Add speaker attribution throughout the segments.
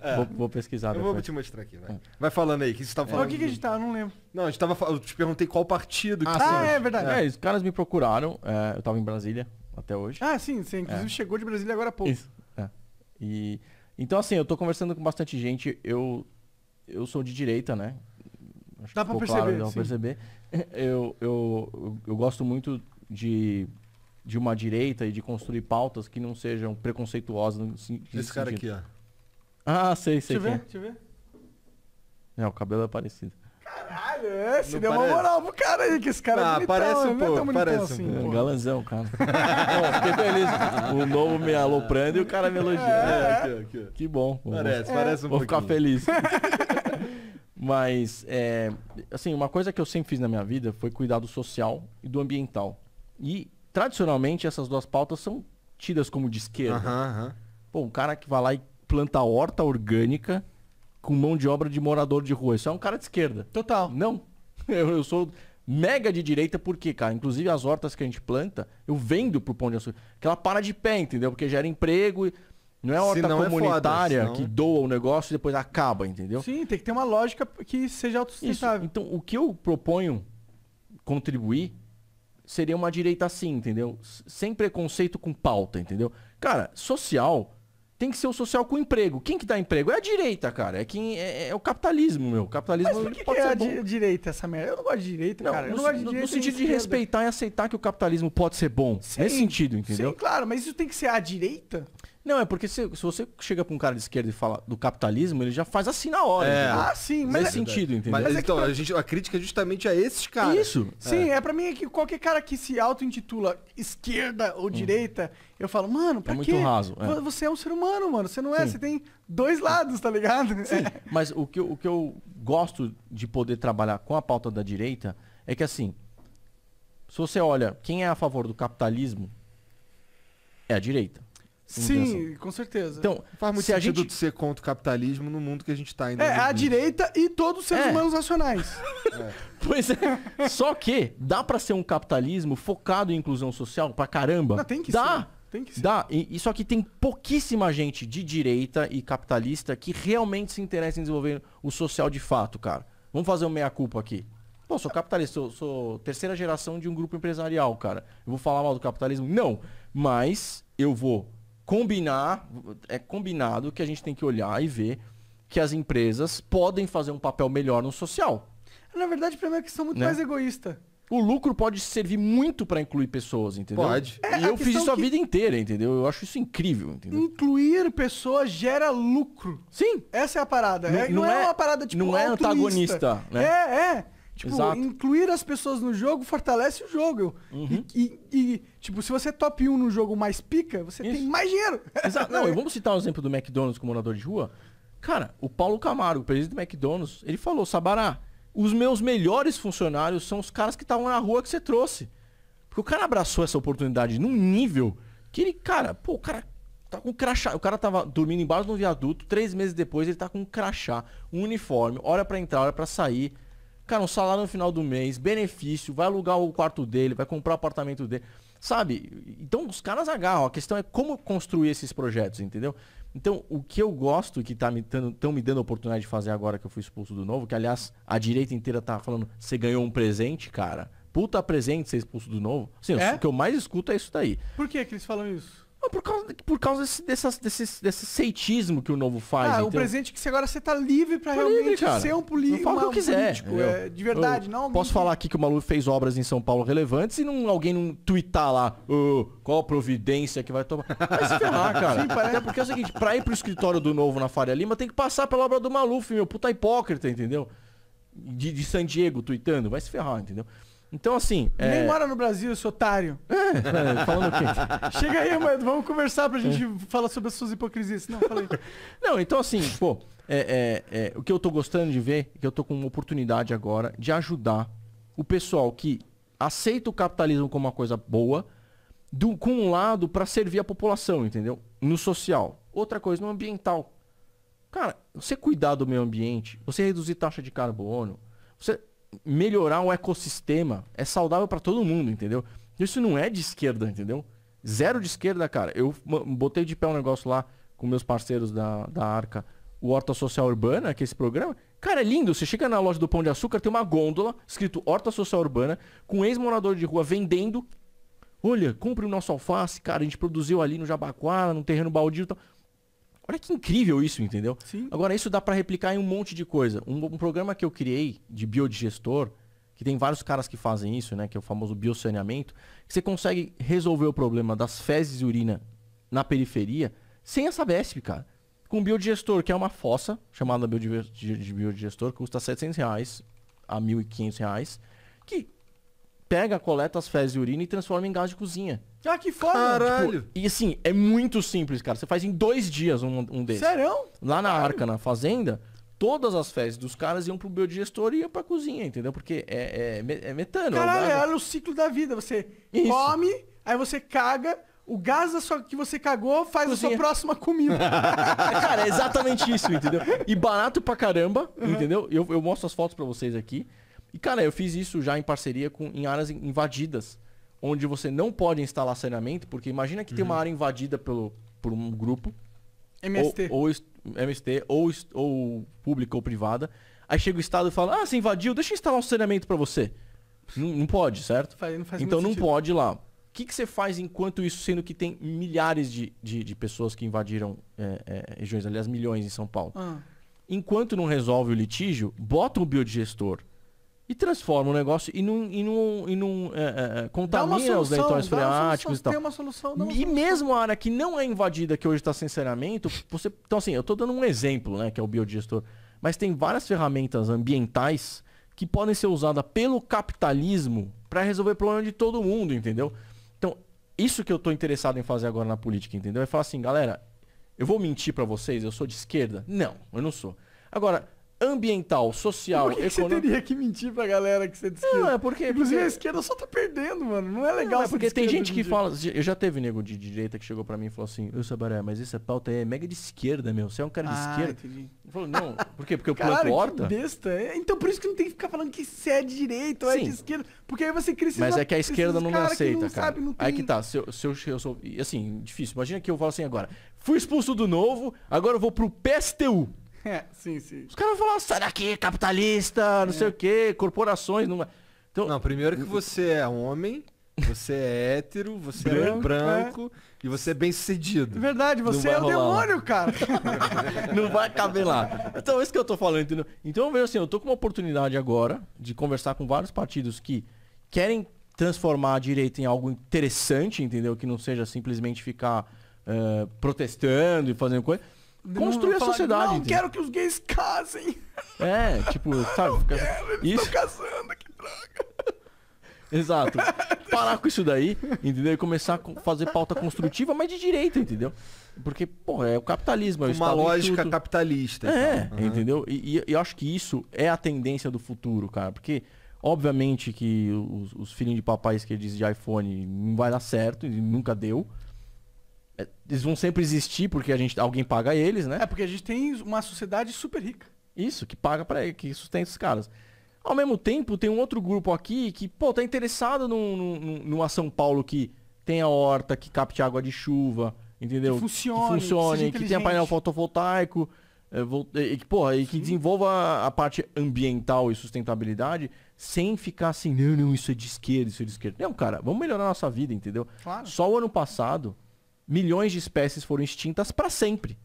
Speaker 1: é. vou, vou, pesquisar. Eu depois. vou te mostrar aqui, vai. É. Vai falando aí, que você tava tá falando. É, o que, que a gente tava? Tá? Não lembro. Não, a gente tava Eu te perguntei qual partido ah, que Ah, ah é verdade. É, os caras me procuraram, é, eu tava em Brasília até hoje. Ah, sim, você inclusive é. chegou
Speaker 2: de Brasília agora há pouco. Isso.
Speaker 1: E. Então, assim, eu tô conversando com bastante gente. Eu, eu sou de direita, né? Acho dá pra perceber. Claro, dá sim. pra perceber. Eu, eu, eu gosto muito de, de uma direita e de construir pautas que não sejam preconceituosas. Esse sentido. cara aqui, ó. Ah, sei, sei. Deixa eu ver, deixa eu ver. É, o cabelo é parecido.
Speaker 2: Caralho, é, se deu parece. uma moral pro cara aí,
Speaker 1: que esse cara é ah, é bonitão, parece um assim, pouco, é parece assim, um galanzão, cara. bom, fiquei feliz. O novo me aloprando e o cara me elogiando. É, é. aqui, aqui, Que bom. Parece, é. parece um Vou ficar feliz. Mas, é, assim, uma coisa que eu sempre fiz na minha vida foi cuidar do social e do ambiental. E, tradicionalmente, essas duas pautas são tidas como de esquerda. Uh -huh, uh -huh. Pô, um cara que vai lá e planta horta orgânica com mão de obra de morador de rua. Isso é um cara de esquerda. Total. Não. Eu, eu sou mega de direita, porque, cara, inclusive as hortas que a gente planta, eu vendo pro Pão de Açúcar. Que ela para de pé, entendeu? Porque gera emprego e. Não é horta senão comunitária é foda, que é. doa o negócio e depois acaba, entendeu? Sim, tem que ter uma lógica que seja autossustentável. Isso. Então, o que eu proponho contribuir seria uma direita assim, entendeu? Sem preconceito com pauta, entendeu? Cara, social tem que ser o social com emprego. Quem que dá emprego? É a direita, cara. É quem é, é, é o capitalismo, meu. O capitalismo Mas por que, que é a bom.
Speaker 2: direita essa merda? Eu não gosto de direita, não, cara. No, não gosto de direita no, no sentido de esquerda. respeitar
Speaker 1: e aceitar que o capitalismo pode ser bom. Sim, Nesse sentido, entendeu? Sim, claro, mas isso tem que ser a direita? Não, é porque se, se você chega pra um cara de esquerda e fala do capitalismo, ele já faz assim na hora. É. Ah, sim, mas. Nesse é, sentido, entendeu? Mas, mas é, é então, a, gente, a crítica é justamente a esses caras. Isso. É. Sim, é, é
Speaker 2: para mim é que qualquer cara que se auto-intitula esquerda ou hum. direita, eu falo, mano, pra é quê? muito raso. É. Você é um ser humano, mano. Você não é, sim. você tem dois lados, tá ligado? Sim,
Speaker 1: mas o que, eu, o que eu gosto de poder trabalhar com a pauta da direita é que assim. Se você olha quem é a favor do capitalismo, é a direita. Sim, com certeza. Então, faz muito se sentido gente... de ser contra o capitalismo no mundo que a gente está ainda. É, a direita e todos os seres é. humanos
Speaker 2: nacionais.
Speaker 1: É. Pois é. Só que dá para ser um capitalismo focado em inclusão social pra caramba. Não, tem que dá. ser. Tem que ser. Dá. E, só que tem pouquíssima gente de direita e capitalista que realmente se interessa em desenvolver o social de fato, cara. Vamos fazer um meia-culpa aqui. Pô, sou capitalista, sou, sou terceira geração de um grupo empresarial, cara. Eu vou falar mal do capitalismo? Não. Mas eu vou combinar, é combinado que a gente tem que olhar e ver que as empresas podem fazer um papel melhor no social.
Speaker 2: Na verdade, para mim é uma questão muito né? mais
Speaker 1: egoísta. O lucro pode servir muito para incluir pessoas, entendeu? Pode. É, e eu fiz isso a é vida inteira, entendeu? Eu acho isso incrível, entendeu?
Speaker 2: Incluir pessoas gera lucro. Sim. Essa é a parada. é, não, não, é, é, uma parada tipo Não é antagonista, né? É, é. Tipo, Exato. incluir as pessoas no jogo fortalece o jogo. Uhum. E, e, e, tipo, se você é top 1 no jogo mais
Speaker 1: pica, você Isso. tem mais dinheiro. Exato. Não, eu vou citar o exemplo do McDonald's como morador de rua. Cara, o Paulo Camargo, presidente do McDonald's, ele falou, Sabará, os meus melhores funcionários são os caras que estavam na rua que você trouxe. Porque o cara abraçou essa oportunidade num nível que ele, cara, pô, o cara tá com crachá. O cara tava dormindo embaixo de um viaduto, três meses depois ele tá com um crachá, um uniforme, hora para entrar, hora para sair. Cara, um salário no final do mês, benefício, vai alugar o quarto dele, vai comprar o apartamento dele. Sabe? Então os caras agarram. A questão é como construir esses projetos, entendeu? Então, o que eu gosto que tá me estão me dando a oportunidade de fazer agora que eu fui expulso do novo, que aliás, a direita inteira tá falando, você ganhou um presente, cara. Puta presente ser expulso do novo. sim é? o que eu mais escuto é isso daí. Por
Speaker 2: que, que eles falam isso? Ah, por
Speaker 1: causa, por causa desse, dessas, desse, desse seitismo que o novo faz. Ah, então... presente
Speaker 2: é que agora você tá livre para tá realmente livre, ser um, poli... fala o que eu quiser, político. É, de verdade, eu não. Posso
Speaker 1: falar aqui que o Malu fez obras em São Paulo relevantes e não, alguém não tweetar lá, oh, qual a providência que vai tomar. Vai se ferrar, cara. Sim, parece... Até porque é o seguinte, pra ir pro escritório do novo na Faria Lima, tem que passar pela obra do Maluf, meu puta hipócrita, entendeu? De, de San Diego tweetando, vai se ferrar, entendeu? Então, assim. Nem é... mora
Speaker 2: no Brasil, seu otário. É, é, falando o quê? Chega aí,
Speaker 1: vamos conversar pra gente é. falar sobre as suas hipocrisias. Não, falei. Não, então assim, pô, é, é, é, o que eu tô gostando de ver, que eu tô com uma oportunidade agora de ajudar o pessoal que aceita o capitalismo como uma coisa boa, do, com um lado para servir a população, entendeu? No social. Outra coisa, no ambiental. Cara, você cuidar do meio ambiente, você reduzir taxa de carbono, você melhorar o ecossistema é saudável para todo mundo, entendeu? Isso não é de esquerda, entendeu? Zero de esquerda, cara. Eu botei de pé um negócio lá com meus parceiros da, da Arca, o Horta Social Urbana, que é esse programa. Cara, é lindo. Você chega na loja do Pão de Açúcar, tem uma gôndola escrito Horta Social Urbana, com um ex-morador de rua vendendo. Olha, compre o nosso alface, cara. A gente produziu ali no Jabaquara, num terreno baldio e tal. Olha que incrível isso, entendeu? Sim. Agora, isso dá para replicar em um monte de coisa. Um, um programa que eu criei de biodigestor, que tem vários caras que fazem isso, né? Que é o famoso biosaneamento, que você consegue resolver o problema das fezes e urina na periferia sem essa BESP, cara. Com o biodigestor, que é uma fossa, chamada de biodigestor, custa 700 reais a 1.500 reais, que pega, coleta as fezes e urina e transforma em gás de cozinha. Ah, que foda! Caralho! Tipo, e assim, é muito simples, cara. Você faz em dois dias um, um desses. Sério? Lá na Caralho. Arca, na fazenda, todas as fezes dos caras iam pro biodigestor e iam pra cozinha, entendeu? Porque é, é, é, é metano. É Caralho, olha
Speaker 2: é o ciclo da vida. Você Isso. come,
Speaker 1: aí você caga,
Speaker 2: o gás sua, que você cagou faz Cozinha. a sua próxima comida.
Speaker 1: Cara, é exatamente isso, entendeu? E barato pra caramba, uhum. entendeu? Eu, eu mostro as fotos para vocês aqui. E, cara, eu fiz isso já em parceria com, em áreas invadidas, onde você não pode instalar saneamento, porque imagina que uhum. tem uma uhum. área invadida pelo, por um grupo. MST. Ou, ou MST, ou, ou pública ou privada. Aí chega o Estado e fala, ah, você invadiu, deixa eu instalar um saneamento para você. Não, não, pode, certo? Não então não sentido. pode lá. O que, que você faz enquanto isso, sendo que tem milhares de, de, de pessoas que invadiram é, é, regiões, aliás, milhões em São Paulo? Ah. Enquanto não resolve o litígio, bota um biodigestor e transforma o negócio e não, e não, e não é, é, é contamina os lençóis freáticos e tal. Tem uma
Speaker 2: solução, não. E solução.
Speaker 1: mesmo a área que não é invadida, que hoje está sem saneamento, você. Então, assim, eu estou dando um exemplo, né, que é o biodigestor. Mas tem várias ferramentas ambientais que podem ser usadas pelo capitalismo para resolver o problema de todo mundo, entendeu? Então, isso que eu estou interessado em fazer agora na política, entendeu? É falar assim, galera, eu vou mentir para vocês, eu sou de esquerda? Não, eu não sou. Agora, ambiental, social, Por que econômico. Você teria
Speaker 2: que mentir pra galera que você disse Não, é porque. Inclusive porque... a esquerda só tá perdendo, mano. Não é legal. Não, é porque tem gente que fala.
Speaker 1: Eu já teve nego de direita que chegou pra mim e falou assim, eu Sabaré, mas essa é pauta é mega de esquerda, meu. Você é um cara de ah, esquerda. Entendi. falo, não, por quê? Porque eu plano corta.
Speaker 2: Besta. É. Então por isso que não tem que ficar falando que você é de direita ou Sim. é de esquerda. Porque aí você cresce. Mas é que a esquerda não me aceita, que não cara. Sabe, não tem... Aí que tá,
Speaker 1: se eu, se eu, eu sou. Assim, difícil. Imagina que eu falo assim agora. Fui expulso do novo, agora eu vou pro PSTU.
Speaker 2: É, sim, sim.
Speaker 1: Os caras vão falar, sai daqui, capitalista, não sei é. o quê, corporações. Não... Então, não, primeiro que você é homem, você é hétero, você branco, é branco é. e você é bem sucedido. Verdade, você é o demônio, lá. cara. não vai caber lá. Então, é isso que eu tô falando, entendeu? Então, eu vejo assim, eu tô com uma oportunidade agora de conversar com vários partidos que querem transformar a direita em algo interessante, entendeu? Que não seja simplesmente ficar uh, protestando e fazendo coisa
Speaker 2: construir a sociedade. Não, quero que os gays casem.
Speaker 1: É, tipo, sabe? Não quero, eles isso...
Speaker 2: casando, que
Speaker 1: droga. Exato. Parar com isso daí, entendeu? E começar a fazer pauta construtiva, mas de direita, entendeu? Porque, pô, é o capitalismo. É o Uma lógica capitalista. É, uhum. entendeu? E, e, eu acho que isso é a tendência do futuro, cara. Porque, obviamente, que os, os de papai que de iPhone não vai dar certo, e nunca deu. É, eles vão sempre existir porque a gente, alguém paga eles, né? É porque a gente tem uma sociedade super rica. Isso, que paga para que sustenta os caras. Ao mesmo tempo, tem um outro grupo aqui que, pô, tá interessado num, num, numa São Paulo que tenha horta, que capte água de chuva, entendeu? Que funcione, que, funcione, que, tenha painel fotovoltaico, é, e, que, porra, e que desenvolva a parte ambiental e sustentabilidade sem ficar assim, não, não, isso é de esquerda, isso é de esquerda. Não, cara, vamos melhorar a nossa vida, entendeu? Claro. Só o ano passado, milhões de espécies foram extintas para sempre.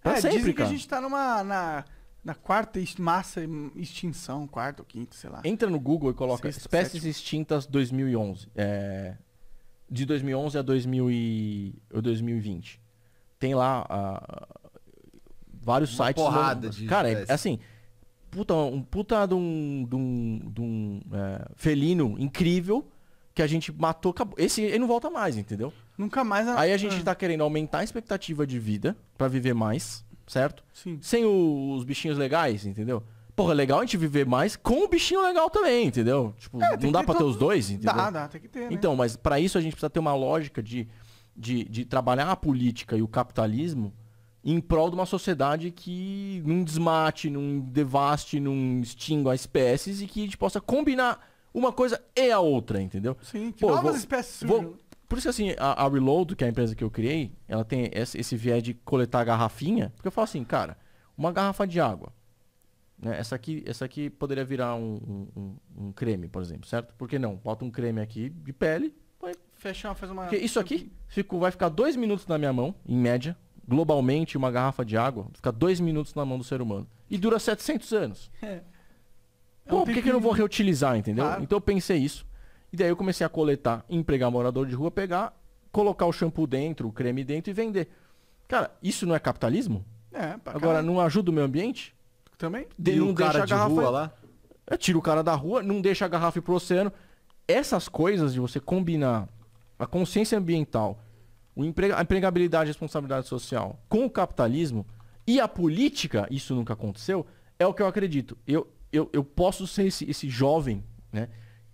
Speaker 1: Pra é, sempre, dizem cara. que a gente
Speaker 2: tá numa... Na... Na quarta massa extinção, quarta ou quinta, sei lá. Entra no Google e coloca Sexta, espécies sétima.
Speaker 1: extintas 2011. É, de 2011 a 2000 e, 2020. Tem lá uh, vários Uma sites. Porrada de Cara, é, assim. Puta, um puta de um, de um, de um é, felino incrível que a gente matou, acabou. Esse ele não volta mais, entendeu? Nunca mais. A... Aí a gente ah. tá querendo aumentar a expectativa de vida para viver mais, certo? Sim. Sem os bichinhos legais, entendeu? Porra, é legal a gente viver mais com o bichinho legal também, entendeu? Tipo, é, não dá pra ter os dois, entendeu? Dá, dá, tem que ter. Né? Então, mas para isso a gente precisa ter uma lógica de, de, de trabalhar a política e o capitalismo em prol de uma sociedade que não desmate, não devaste, não extinga as espécies e que a gente possa combinar uma coisa e a outra, entendeu? Sim, que Pô, novas vou, espécies surgem. Vou, por isso, assim, a, a, Reload, que é a empresa que eu criei, ela tem esse, esse viés de coletar garrafinha. Porque eu falo assim, cara, uma garrafa de água. Né? Essa, aqui, essa aqui poderia virar um, um, um, creme, por exemplo, certo? Por que não? Bota um creme aqui de pele.
Speaker 2: Vai... Fechar, faz uma. Porque isso
Speaker 1: aqui fico, vai ficar dois minutos na minha mão, em média. Globalmente, uma garrafa de água fica dois minutos na mão do ser humano. E dura 700 anos. É. é Pô, um por que, que eu não vou reutilizar, entendeu? Claro. Então eu pensei isso. E daí eu comecei a coletar, empregar morador de rua, pegar, colocar o shampoo dentro, o creme dentro e vender. Cara, isso não é capitalismo? É, pra Agora, não ajuda o meio ambiente? Também. De, e não o cara de garrafa... rua lá? É, tira o cara da rua, não deixa a garrafa ir pro oceano. Essas coisas de você combinar a consciência ambiental, a empregabilidade e responsabilidade social com o capitalismo e a política, isso nunca aconteceu, é o que eu acredito. Eu, eu, eu posso ser esse, esse jovem, né?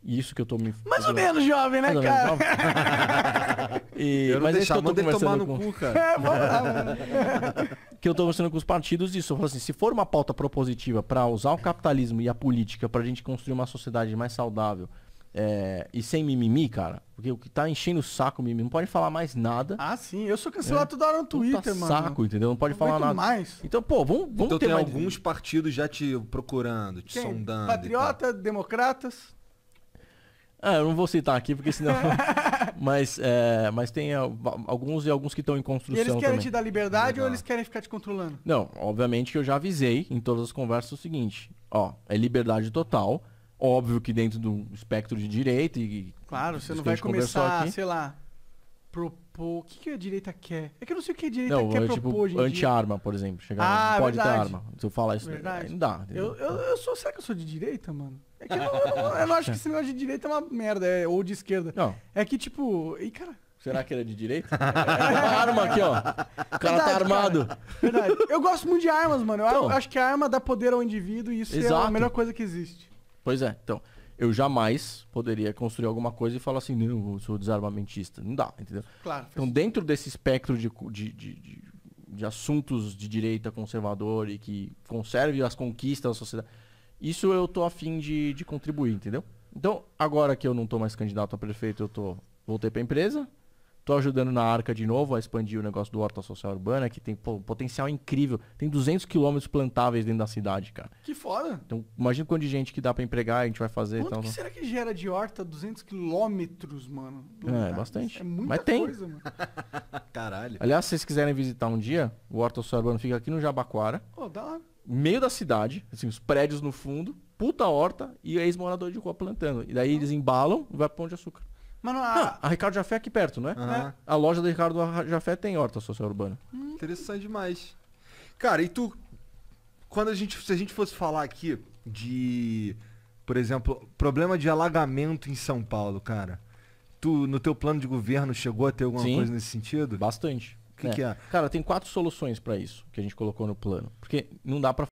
Speaker 1: Isso que eu tô me. Mais ou menos jovem, né, cara? Jovem. e... Eu não Mas deixar, é que eu tô tomar no com... cu, cara. É, que eu tô conversando com os partidos disso. Eu falo assim, se for uma pauta propositiva para usar o capitalismo e a política pra gente construir uma sociedade mais saudável é... e sem mimimi, cara, porque o que tá enchendo o saco mimimi, não pode falar mais nada. Ah, sim. Eu sou cancelado é. toda hora no Twitter, mano. Saco, entendeu? Não pode não falar nada.
Speaker 2: mais. Então, pô,
Speaker 1: vamos, vamos então, ter tem mais... alguns partidos já te procurando, te Quem? sondando.
Speaker 2: Patriota, democratas.
Speaker 1: Ah, eu não vou citar aqui, porque senão. mas, é, mas tem alguns e alguns que estão em construção. E eles querem também. te dar
Speaker 2: liberdade ou eles querem ficar te controlando?
Speaker 1: Não, obviamente que eu já avisei em todas as conversas o seguinte: ó, é liberdade total. Óbvio que dentro do espectro de direita e. Claro, você não vai começar, sei
Speaker 2: lá, propor. O que, que a direita quer? É que eu não sei o que a direita não, quer é, tipo, propor, gente. Anti-arma, por exemplo. Chegar, ah, não pode verdade. ter arma.
Speaker 1: Se eu falar isso, verdade. não dá. Eu,
Speaker 2: eu, eu, sou, será que eu sou de direita, mano? É que eu, não- eu não acho que esse negócio de direita é uma merda, é, ou de esquerda. Não. É que, tipo. E, cara.
Speaker 1: Será que ele é de direita? Tá a arma aqui, ó. O cara tá armado.
Speaker 2: Verdade. Eu gosto muito de armas, mano. Eu Então. acho que a arma dá poder ao indivíduo e isso é a melhor coisa que existe.
Speaker 1: Pois é, então. Eu jamais poderia construir alguma coisa e falar assim, não, eu sou desarmamentista. Não dá, entendeu? Claro. Então, dentro desse espectro de, de, de, de- de assuntos de direita conservador e que conserve as conquistas da sociedade, isso eu tô afim de, de contribuir, entendeu? Então, agora que eu não tô mais candidato a prefeito, eu tô voltei pra empresa. Tô ajudando na Arca de novo a expandir o negócio do Horta Social Urbana, que tem pô, um potencial incrível. Tem 200 quilômetros plantáveis dentro da cidade, cara. Que foda! Então, imagina quanto de gente que dá para empregar, a gente vai fazer. Quanto então, que né? será
Speaker 2: que gera de horta 200 quilômetros, mano? É, bastante. É muita Mas tem. coisa, mano.
Speaker 1: Caralho. Aliás, se vocês quiserem visitar um dia, o Horta Social Urbana fica aqui no Jabaquara. Pô, oh, dá lá meio da cidade, assim, os prédios no fundo, puta horta e ex-morador de rua plantando. E daí eles embalam e vai pro Pão de Açúcar. Mano, a... Ah, a Ricardo Jafé é aqui perto, não é? é. A loja da Ricardo Jafé tem horta social urbana. Hum. Interessante demais. Cara, e tu... Quando a gente... Se a gente fosse falar aqui de... Por exemplo, problema de alagamento em São Paulo, cara. Tu, no teu plano de governo, chegou a ter alguma Sim, coisa nesse sentido? Bastante que, é. que é? Cara, tem quatro soluções para isso que a gente colocou no plano. Porque não dá para